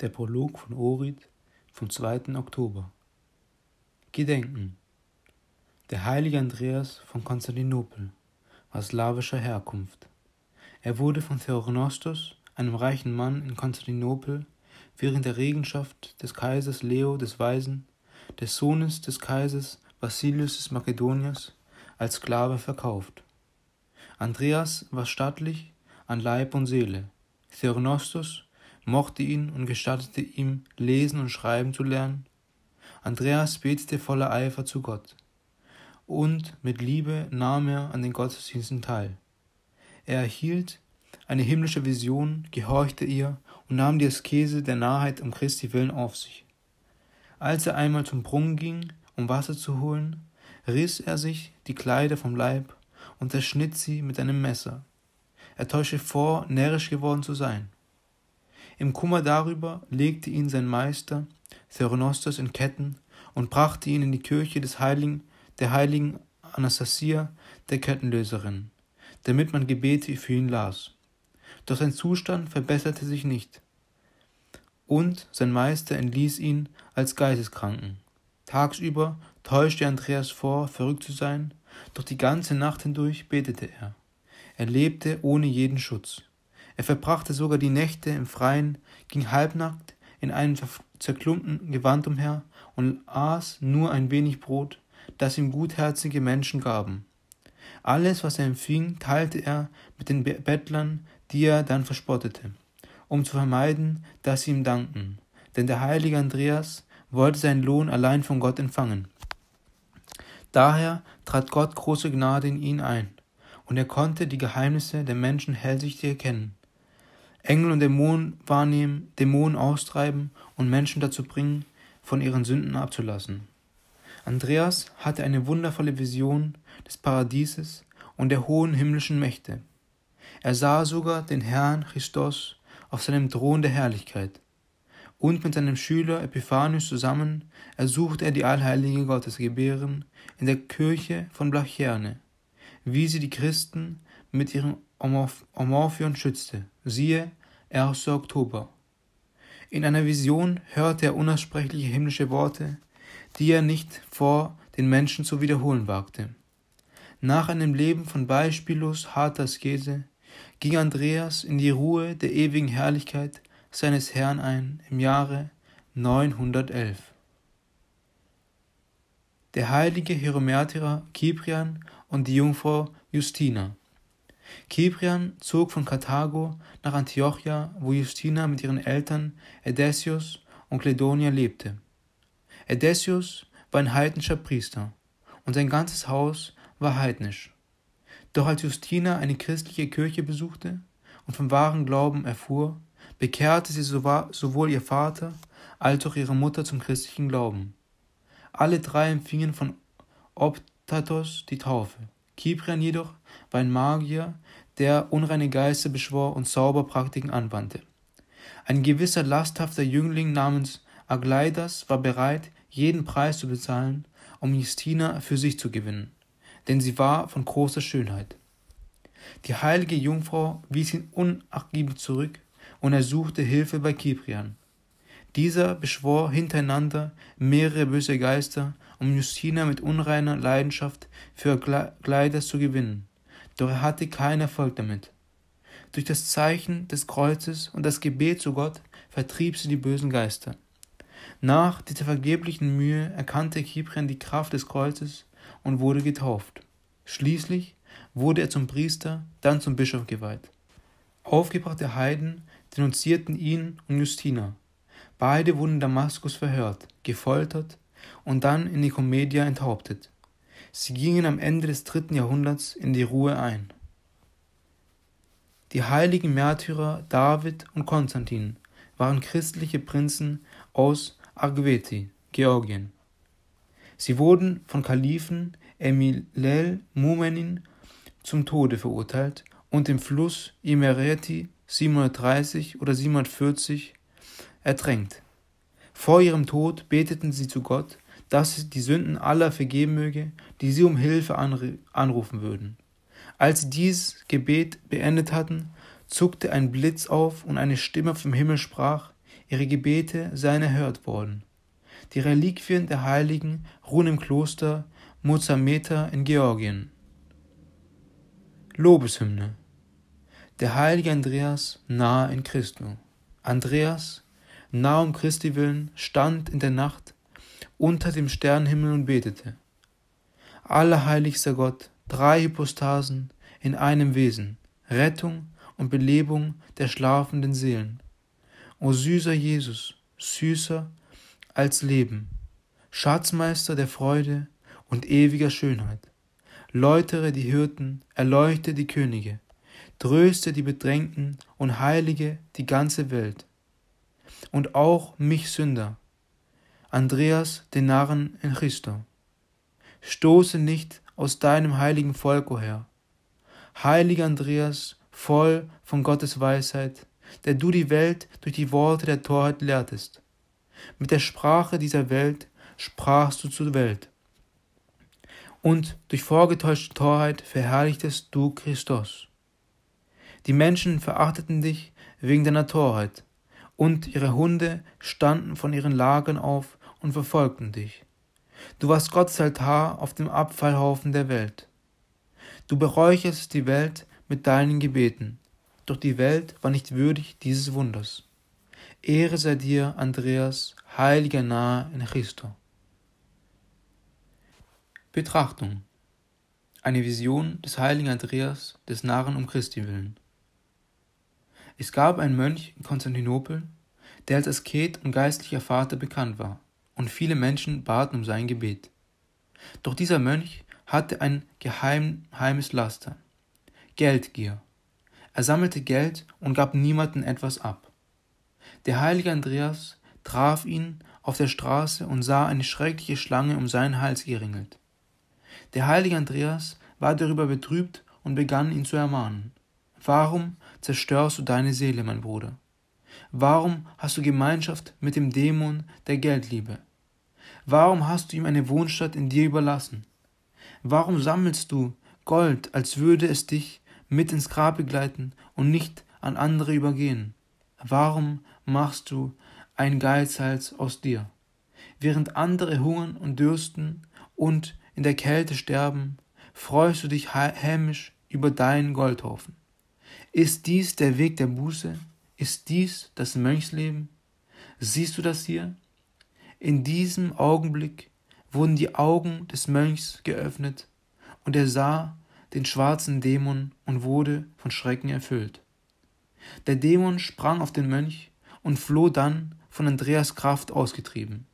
Der Prolog von Orit vom 2. Oktober. Gedenken. Der heilige Andreas von Konstantinopel war slawischer Herkunft. Er wurde von Theognostos, einem reichen Mann in Konstantinopel, während der Regenschaft des Kaisers Leo des Weisen, des Sohnes des Kaisers Vassilius des Makedoniers, als Sklave verkauft. Andreas war stattlich an Leib und Seele. Theognostos mochte ihn und gestattete ihm, lesen und schreiben zu lernen. Andreas betete voller Eifer zu Gott. Und mit Liebe nahm er an den Gottesdiensten teil. Er erhielt eine himmlische Vision, gehorchte ihr und nahm die Askese der Nahrheit um Christi willen auf sich. Als er einmal zum Brunnen ging, um Wasser zu holen, riss er sich die Kleider vom Leib und zerschnitt sie mit einem Messer. Er täuschte vor, närrisch geworden zu sein. Im Kummer darüber legte ihn sein Meister Theognostos in Ketten und brachte ihn in die Kirche des Heiligen, der heiligen Anastasia, der Kettenlöserin, damit man Gebete für ihn las. Doch sein Zustand verbesserte sich nicht. Und sein Meister entließ ihn als Geisteskranken. Tagsüber täuschte Andreas vor, verrückt zu sein, doch die ganze Nacht hindurch betete er. Er lebte ohne jeden Schutz. Er verbrachte sogar die Nächte im Freien, ging halbnackt in einem zerklumpten Gewand umher und aß nur ein wenig Brot, das ihm gutherzige Menschen gaben. Alles, was er empfing, teilte er mit den Bettlern, die er dann verspottete, um zu vermeiden, dass sie ihm danken, denn der heilige Andreas wollte seinen Lohn allein von Gott empfangen. Daher trat Gott große Gnade in ihn ein, und er konnte die Geheimnisse der Menschen hellsichtig erkennen. Engel und Dämonen wahrnehmen, Dämonen austreiben und Menschen dazu bringen, von ihren Sünden abzulassen. Andreas hatte eine wundervolle Vision des Paradieses und der hohen himmlischen Mächte. Er sah sogar den Herrn Christus auf seinem Thron der Herrlichkeit. Und mit seinem Schüler Epiphanius zusammen ersuchte er die allheilige Gottesgebären in der Kirche von Blacherne, wie sie die Christen mit ihrem Amorphion schützte. Siehe, 1. Oktober. In einer Vision hörte er unaussprechliche himmlische Worte, die er nicht vor den Menschen zu wiederholen wagte. Nach einem Leben von beispiellos harter Skese ging Andreas in die Ruhe der ewigen Herrlichkeit seines Herrn ein im Jahre 911. Der heilige Hierometerer Kyprian und die Jungfrau Justina Kyprian zog von Karthago nach Antiochia, wo Justina mit ihren Eltern Edesius und Kledonia lebte. Edesius war ein heidnischer Priester und sein ganzes Haus war heidnisch. Doch als Justina eine christliche Kirche besuchte und vom wahren Glauben erfuhr, bekehrte sie sowohl ihr Vater als auch ihre Mutter zum christlichen Glauben. Alle drei empfingen von Optatos die Taufe. Kipran jedoch war ein Magier, der unreine Geister beschwor und Zauberpraktiken anwandte. Ein gewisser lasthafter Jüngling namens Agleidas war bereit, jeden Preis zu bezahlen, um Justina für sich zu gewinnen, denn sie war von großer Schönheit. Die heilige Jungfrau wies ihn unachgiebig zurück und ersuchte Hilfe bei Kiprian. Dieser beschwor hintereinander mehrere böse Geister um Justina mit unreiner Leidenschaft für Kleider zu gewinnen. Doch er hatte keinen Erfolg damit. Durch das Zeichen des Kreuzes und das Gebet zu Gott vertrieb sie die bösen Geister. Nach dieser vergeblichen Mühe erkannte Kyprian die Kraft des Kreuzes und wurde getauft. Schließlich wurde er zum Priester, dann zum Bischof geweiht. Aufgebrachte Heiden denunzierten ihn und Justina. Beide wurden in Damaskus verhört, gefoltert und dann in die Commedia enthauptet. Sie gingen am Ende des dritten Jahrhunderts in die Ruhe ein. Die heiligen Märtyrer David und Konstantin waren christliche Prinzen aus Argveti, Georgien. Sie wurden von Kalifen Emilel Mumenin zum Tode verurteilt und im Fluss Imereti 730 oder 740 ertränkt. Vor ihrem Tod beteten sie zu Gott, dass sie die Sünden aller vergeben möge, die sie um Hilfe anrufen würden. Als sie dieses Gebet beendet hatten, zuckte ein Blitz auf und eine Stimme vom Himmel sprach, ihre Gebete seien erhört worden. Die Reliquien der Heiligen ruhen im Kloster Mozameta in Georgien. Lobeshymne Der heilige Andreas nahe in Christo. Andreas, nah um Christi willen, stand in der Nacht unter dem Sternenhimmel und betete. Allerheiligster Gott, drei Hypostasen in einem Wesen, Rettung und Belebung der schlafenden Seelen. O süßer Jesus, süßer als Leben, Schatzmeister der Freude und ewiger Schönheit. Läutere die Hirten, erleuchte die Könige, tröste die Bedrängten und heilige die ganze Welt und auch mich Sünder. Andreas, den Narren in Christo. Stoße nicht aus deinem heiligen Volk, o Herr. Heiliger Andreas, voll von Gottes Weisheit, der du die Welt durch die Worte der Torheit lehrtest. Mit der Sprache dieser Welt sprachst du zur Welt. Und durch vorgetäuschte Torheit verherrlichtest du Christus. Die Menschen verachteten dich wegen deiner Torheit und ihre Hunde standen von ihren Lagern auf und verfolgten dich. Du warst Gottes Altar auf dem Abfallhaufen der Welt. Du beräucherst die Welt mit deinen Gebeten, doch die Welt war nicht würdig dieses Wunders. Ehre sei dir, Andreas, heiliger Nahe in Christo. Betrachtung Eine Vision des heiligen Andreas des Narren um Christi willen. Es gab einen Mönch in Konstantinopel, der als Asket und geistlicher Vater bekannt war, und viele Menschen baten um sein Gebet. Doch dieser Mönch hatte ein geheimes Laster, Geldgier. Er sammelte Geld und gab niemanden etwas ab. Der heilige Andreas traf ihn auf der Straße und sah eine schreckliche Schlange um seinen Hals geringelt. Der heilige Andreas war darüber betrübt und begann ihn zu ermahnen. Warum zerstörst du deine Seele, mein Bruder? Warum hast du Gemeinschaft mit dem Dämon der Geldliebe? Warum hast du ihm eine Wohnstatt in dir überlassen? Warum sammelst du Gold, als würde es dich mit ins Grab begleiten und nicht an andere übergehen? Warum machst du ein Geizhals aus dir? Während andere hungern und dürsten und in der Kälte sterben, freust du dich hämisch über deinen Goldhaufen. Ist dies der Weg der Buße? Ist dies das Mönchsleben? Siehst du das hier? In diesem Augenblick wurden die Augen des Mönchs geöffnet, und er sah den schwarzen Dämon und wurde von Schrecken erfüllt. Der Dämon sprang auf den Mönch und floh dann von Andreas Kraft ausgetrieben.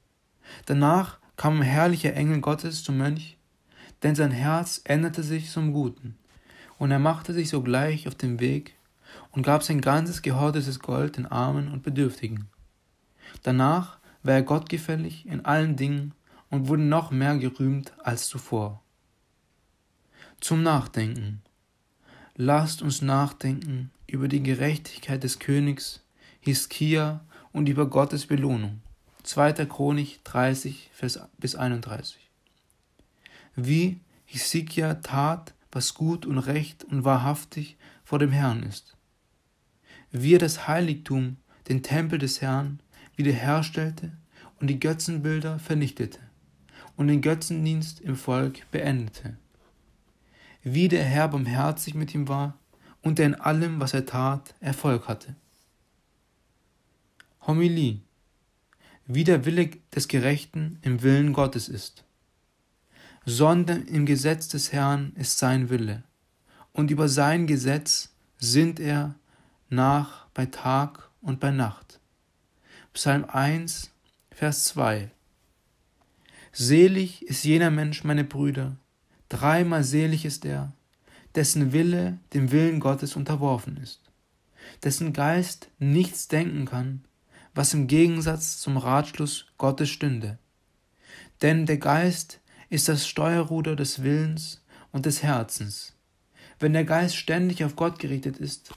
Danach kam ein herrlicher Engel Gottes zum Mönch, denn sein Herz änderte sich zum Guten und er machte sich sogleich auf den Weg und gab sein ganzes gehortetes Gold den Armen und Bedürftigen. Danach war er gottgefällig in allen Dingen und wurde noch mehr gerühmt als zuvor. Zum Nachdenken. Lasst uns nachdenken über die Gerechtigkeit des Königs Hiskia und über Gottes Belohnung. 2. Chronik 30, bis 31. Wie Hiskia tat, was gut und recht und wahrhaftig vor dem Herrn ist. Wie er das Heiligtum, den Tempel des Herrn, wiederherstellte und die Götzenbilder vernichtete und den Götzendienst im Volk beendete. Wie der Herr barmherzig mit ihm war und er in allem, was er tat, Erfolg hatte. Homilie. Wie der Wille des Gerechten im Willen Gottes ist sondern im Gesetz des Herrn ist sein Wille. Und über sein Gesetz sinnt er nach bei Tag und bei Nacht. Psalm 1, Vers 2 Selig ist jener Mensch, meine Brüder, dreimal selig ist er, dessen Wille dem Willen Gottes unterworfen ist, dessen Geist nichts denken kann, was im Gegensatz zum Ratschluss Gottes stünde. Denn der Geist ist das Steuerruder des Willens und des Herzens. Wenn der Geist ständig auf Gott gerichtet ist,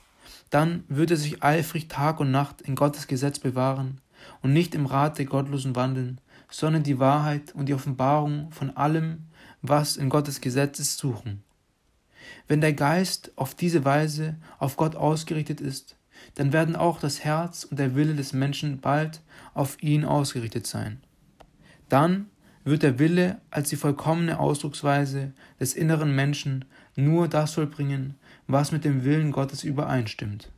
dann wird er sich eifrig Tag und Nacht in Gottes Gesetz bewahren und nicht im Rat der Gottlosen wandeln, sondern die Wahrheit und die Offenbarung von allem, was in Gottes Gesetz ist, suchen. Wenn der Geist auf diese Weise auf Gott ausgerichtet ist, dann werden auch das Herz und der Wille des Menschen bald auf ihn ausgerichtet sein. Dann wird der Wille als die vollkommene Ausdrucksweise des inneren Menschen nur das vollbringen, was mit dem Willen Gottes übereinstimmt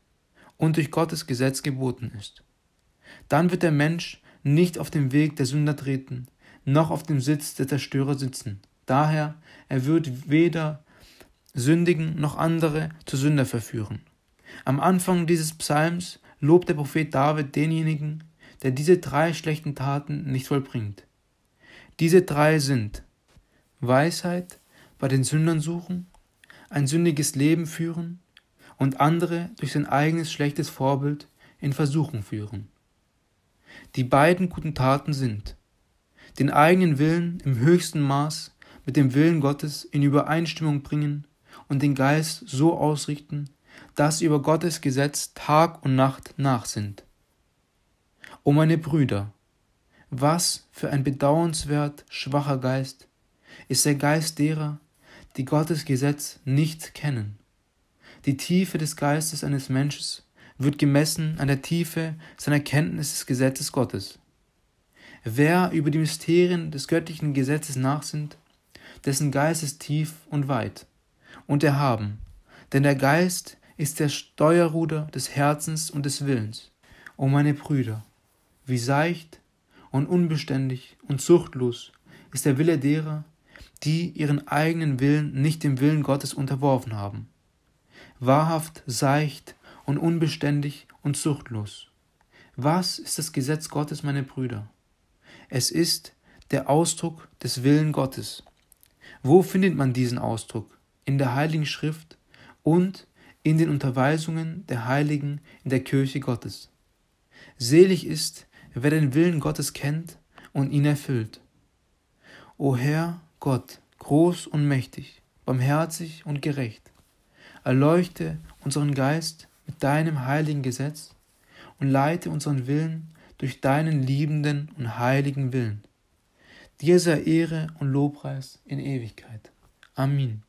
und durch Gottes Gesetz geboten ist. Dann wird der Mensch nicht auf dem Weg der Sünder treten, noch auf dem Sitz der Zerstörer sitzen. Daher, er wird weder sündigen noch andere zu Sünder verführen. Am Anfang dieses Psalms lobt der Prophet David denjenigen, der diese drei schlechten Taten nicht vollbringt, diese drei sind Weisheit bei den Sündern suchen, ein sündiges Leben führen und andere durch sein eigenes schlechtes Vorbild in Versuchung führen. Die beiden guten Taten sind den eigenen Willen im höchsten Maß mit dem Willen Gottes in Übereinstimmung bringen und den Geist so ausrichten, dass über Gottes Gesetz Tag und Nacht nach sind. O meine Brüder, was für ein bedauernswert schwacher Geist ist der Geist derer, die Gottes Gesetz nicht kennen. Die Tiefe des Geistes eines Menschen wird gemessen an der Tiefe seiner Kenntnis des Gesetzes Gottes. Wer über die Mysterien des göttlichen Gesetzes nachsinnt, dessen Geist ist tief und weit und erhaben, denn der Geist ist der Steuerruder des Herzens und des Willens. O meine Brüder, wie seicht und unbeständig und zuchtlos ist der Wille derer, die ihren eigenen Willen nicht dem Willen Gottes unterworfen haben. Wahrhaft, seicht und unbeständig und zuchtlos. Was ist das Gesetz Gottes, meine Brüder? Es ist der Ausdruck des Willen Gottes. Wo findet man diesen Ausdruck? In der Heiligen Schrift und in den Unterweisungen der Heiligen in der Kirche Gottes. Selig ist, wer den Willen Gottes kennt und ihn erfüllt. O Herr Gott, groß und mächtig, barmherzig und gerecht, erleuchte unseren Geist mit deinem heiligen Gesetz und leite unseren Willen durch deinen liebenden und heiligen Willen. Dir sei Ehre und Lobpreis in Ewigkeit. Amen.